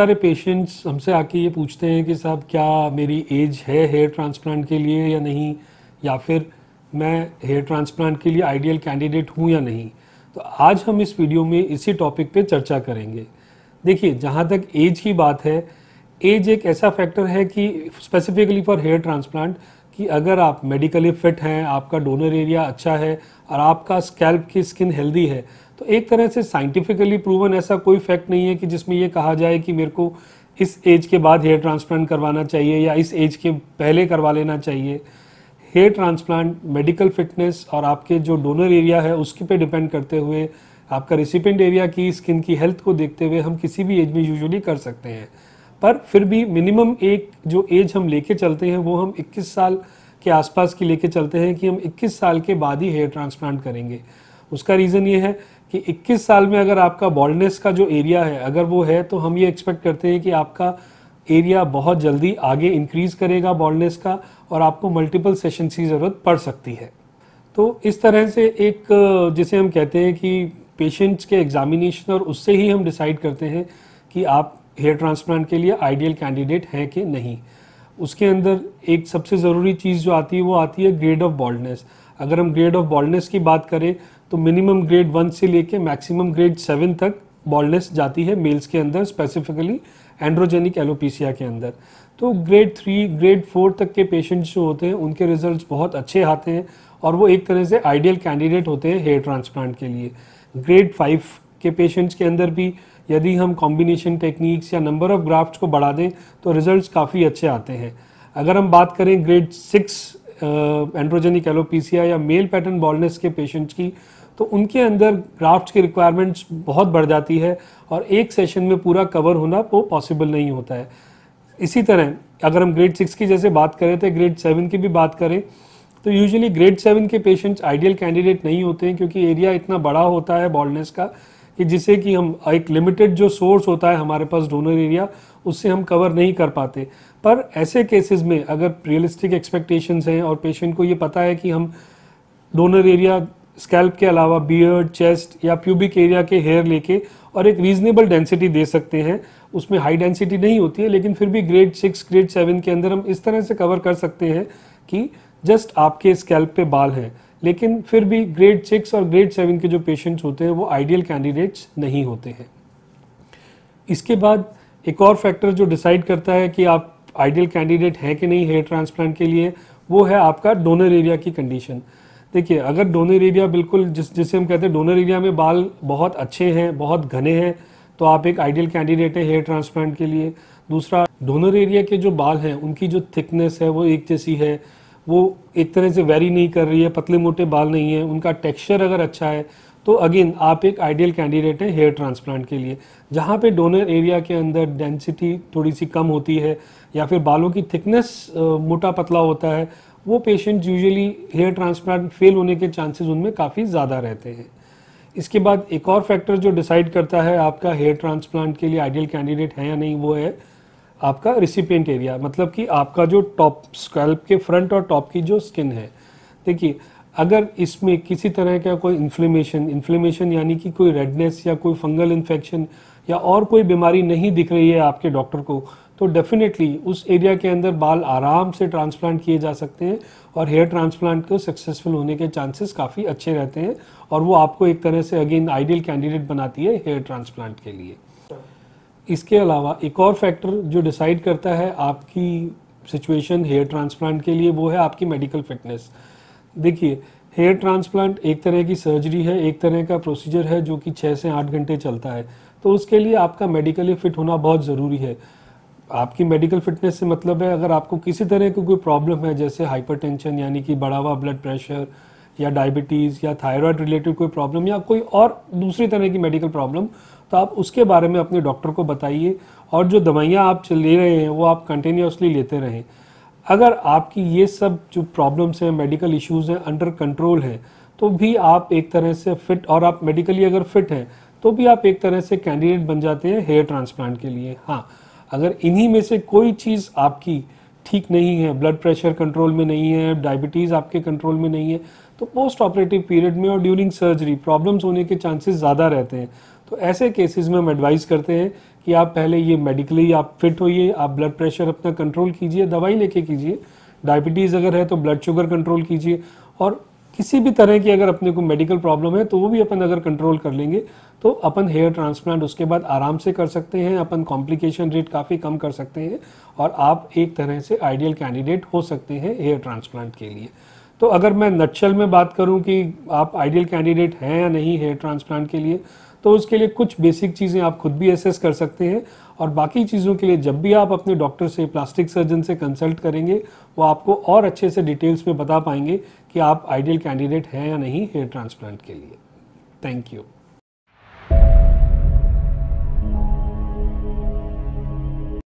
सारे पेशेंट्स हमसे आके ये पूछते हैं कि साहब क्या मेरी एज है हेयर ट्रांसप्लांट के लिए या नहीं या फिर मैं हेयर ट्रांसप्लांट के लिए आइडियल कैंडिडेट हूँ या नहीं तो आज हम इस वीडियो में इसी टॉपिक पे चर्चा करेंगे देखिए जहाँ तक एज की बात है एज एक ऐसा फैक्टर है कि स्पेसिफिकली फॉर हेयर ट्रांसप्लांट कि अगर आप मेडिकली फिट हैं आपका डोनर एरिया अच्छा है और आपका स्कैल्प की स्किन हेल्दी है तो एक तरह से साइंटिफिकली प्रूवन ऐसा कोई फैक्ट नहीं है कि जिसमें यह कहा जाए कि मेरे को इस एज के बाद हेयर ट्रांसप्लांट करवाना चाहिए या इस एज के पहले करवा लेना चाहिए हेयर ट्रांसप्लांट मेडिकल फिटनेस और आपके जो डोनर एरिया है उसके पे डिपेंड करते हुए आपका रिसिपेंट एरिया की स्किन की हेल्थ को देखते हुए हम किसी भी एज में यूजुअली कर सकते हैं पर फिर भी मिनिमम एक जो एज हम लेके चलते हैं वो हम 21 साल के आसपास की लेके चलते हैं कि हम 21 साल के बाद ही हेयर ट्रांसप्लांट करेंगे उसका रीज़न ये है कि 21 साल में अगर आपका बॉल्डनेस का जो एरिया है अगर वो है तो हम ये एक्सपेक्ट करते हैं कि आपका एरिया बहुत जल्दी आगे इंक्रीज़ करेगा बॉल्डनेस का और आपको मल्टीपल सेशन की ज़रूरत पड़ सकती है तो इस तरह से एक जिसे हम कहते हैं कि पेशेंट्स के एग्ज़ामिनेशन और उससे ही हम डिसाइड करते हैं कि आप हेयर ट्रांसप्लांट के लिए आइडियल कैंडिडेट हैं कि नहीं उसके अंदर एक सबसे ज़रूरी चीज़ जो आती है वो आती है ग्रेड ऑफ बॉल्डनेस अगर हम ग्रेड ऑफ बॉल्डनेस की बात करें तो मिनिमम ग्रेड वन से लेके मैक्सिमम ग्रेड सेवन तक बॉल्डनेस जाती है मेल्स के अंदर स्पेसिफिकली एंड्रोजेनिक एलोपीसिया के अंदर तो ग्रेड थ्री ग्रेड फोर तक के पेशेंट्स जो होते हैं उनके रिजल्ट बहुत अच्छे आते हैं और वो एक तरह से आइडियल कैंडिडेट होते हैं हेयर ट्रांसप्लांट के लिए ग्रेड फाइव के पेशेंट्स के अंदर भी यदि हम कॉम्बिनेशन टेक्निक्स या नंबर ऑफ ग्राफ्ट को बढ़ा दें तो रिजल्ट काफ़ी अच्छे आते हैं अगर हम बात करें ग्रेड सिक्स एंड्रोजेनिक एलोपीसिया या मेल पैटर्न बॉलनेस के पेशेंट्स की तो उनके अंदर ग्राफ्ट की रिक्वायरमेंट्स बहुत बढ़ जाती है और एक सेशन में पूरा कवर होना वो पॉसिबल नहीं होता है इसी तरह अगर हम ग्रेड सिक्स की जैसे बात करें तो ग्रेड सेवन की भी बात करें तो यूजुअली ग्रेड सेवन के पेशेंट्स आइडियल कैंडिडेट नहीं होते हैं क्योंकि एरिया इतना बड़ा होता है बॉलनेस का कि जिसे कि हम एक लिमिटेड जो सोर्स होता है हमारे पास डोनर एरिया उससे हम कवर नहीं कर पाते पर ऐसे केसेस में अगर रियलिस्टिक एक्सपेक्टेशंस हैं और पेशेंट को ये पता है कि हम डोनर एरिया स्कैल्प के अलावा बियर्ड चेस्ट या प्यूबिक एरिया के हेयर लेके और एक रीजनेबल डेंसिटी दे सकते हैं उसमें हाई डेंसिटी नहीं होती है लेकिन फिर भी ग्रेड सिक्स ग्रेड सेवन के अंदर हम इस तरह से कवर कर सकते हैं कि जस्ट आपके स्कैल्प पे बाल हैं लेकिन फिर भी ग्रेड सिक्स और ग्रेड सेवन के जो पेशेंट्स होते हैं वो आइडियल कैंडिडेट्स नहीं होते हैं इसके बाद एक और फैक्टर जो डिसाइड करता है कि आप आइडियल कैंडिडेट हैं कि नहीं हेयर ट्रांसप्लांट के लिए वो है आपका डोनर एरिया की कंडीशन देखिए अगर डोनर एरिया बिल्कुल जिस जिसे हम कहते हैं डोनर एरिया में बाल बहुत अच्छे हैं बहुत घने हैं तो आप एक आइडियल कैंडिडेट हैं हेयर ट्रांसप्लांट के लिए दूसरा डोनर एरिया के जो बाल हैं उनकी जो थिकनेस है वो एक जैसी है वो एक तरह से वेरी नहीं कर रही है पतले मोटे बाल नहीं है उनका टेक्सचर अगर अच्छा है तो अगेन आप एक आइडियल कैंडिडेट हैं हेयर ट्रांसप्लांट के लिए जहाँ पे डोनर एरिया के अंदर डेंसिटी थोड़ी सी कम होती है या फिर बालों की थिकनेस मोटा पतला होता है वो patient usually hair transplant fail होने के चांसेस उनमें काफ़ी ज़्यादा रहते हैं इसके बाद एक और फैक्टर जो डिसाइड करता है आपका हेयर ट्रांसप्लांट के लिए आइडियल कैंडिडेट है या नहीं वो है आपका रिसिपियंट एरिया मतलब कि आपका जो टॉप स्कैल्प के फ्रंट और टॉप की जो स्किन है देखिए अगर इसमें किसी तरह का कोई इन्फ्लेमेशन इन्फ्लेमेशन यानी कि कोई रेडनेस या कोई फंगल इन्फेक्शन या और कोई बीमारी नहीं दिख रही है आपके डॉक्टर को तो डेफिनेटली उस एरिया के अंदर बाल आराम से ट्रांसप्लांट किए जा सकते हैं और हेयर ट्रांसप्लांट को सक्सेसफुल होने के चांसेस काफ़ी अच्छे रहते हैं और वो आपको एक तरह से अगेन आइडियल कैंडिडेट बनाती है हेयर ट्रांसप्लांट के लिए इसके अलावा एक और फैक्टर जो डिसाइड करता है आपकी सिचुएशन हेयर ट्रांसप्लांट के लिए वो है आपकी मेडिकल फिटनेस देखिए हेयर ट्रांसप्लांट एक तरह की सर्जरी है एक तरह का प्रोसीजर है जो कि छः से आठ घंटे चलता है तो उसके लिए आपका मेडिकली फिट होना बहुत ज़रूरी है आपकी मेडिकल फिटनेस से मतलब है अगर आपको किसी तरह की कोई प्रॉब्लम है जैसे हाइपरटेंशन यानी कि बढ़ा हुआ ब्लड प्रेशर या डायबिटीज़ या थायराइड रिलेटेड कोई प्रॉब्लम या कोई और दूसरी तरह की मेडिकल प्रॉब्लम तो आप उसके बारे में अपने डॉक्टर को बताइए और जो दवाइयाँ आप ले रहे हैं वो आप कंटिन्यूसली लेते रहें अगर आपकी ये सब जो प्रॉब्लम्स हैं मेडिकल इश्यूज़ हैं अंडर कंट्रोल हैं तो भी आप एक तरह से फिट और आप मेडिकली अगर फिट हैं तो भी आप एक तरह से कैंडिडेट बन जाते हैं हेयर ट्रांसप्लांट के लिए हाँ अगर इन्हीं में से कोई चीज़ आपकी ठीक नहीं है ब्लड प्रेशर कंट्रोल में नहीं है डायबिटीज़ आपके कंट्रोल में नहीं है तो पोस्ट ऑपरेटिव पीरियड में और ड्यूरिंग सर्जरी प्रॉब्लम्स होने के चांसेस ज़्यादा रहते हैं तो ऐसे केसेस में हम एडवाइस करते हैं कि आप पहले ये मेडिकली आप फिट होइए आप ब्लड प्रेशर अपना कंट्रोल कीजिए दवाई लेके कीजिए डायबिटीज़ अगर है तो ब्लड शुगर कंट्रोल कीजिए और किसी भी तरह की अगर अपने को मेडिकल प्रॉब्लम है तो वो भी अपन अगर कंट्रोल कर लेंगे तो अपन हेयर ट्रांसप्लांट उसके बाद आराम से कर सकते हैं अपन कॉम्प्लिकेशन रेट काफ़ी कम कर सकते हैं और आप एक तरह से आइडियल कैंडिडेट हो सकते हैं हेयर ट्रांसप्लांट के लिए तो अगर मैं नक्शल में बात करूं कि आप आइडियल कैंडिडेट हैं या नहीं है ट्रांसप्लांट के लिए तो उसके लिए कुछ बेसिक चीज़ें आप खुद भी एसेस कर सकते हैं और बाकी चीज़ों के लिए जब भी आप अपने डॉक्टर से प्लास्टिक सर्जन से कंसल्ट करेंगे वो आपको और अच्छे से डिटेल्स में बता पाएंगे कि आप आइडियल कैंडिडेट हैं या नहीं हेयर ट्रांसप्लांट के लिए थैंक यू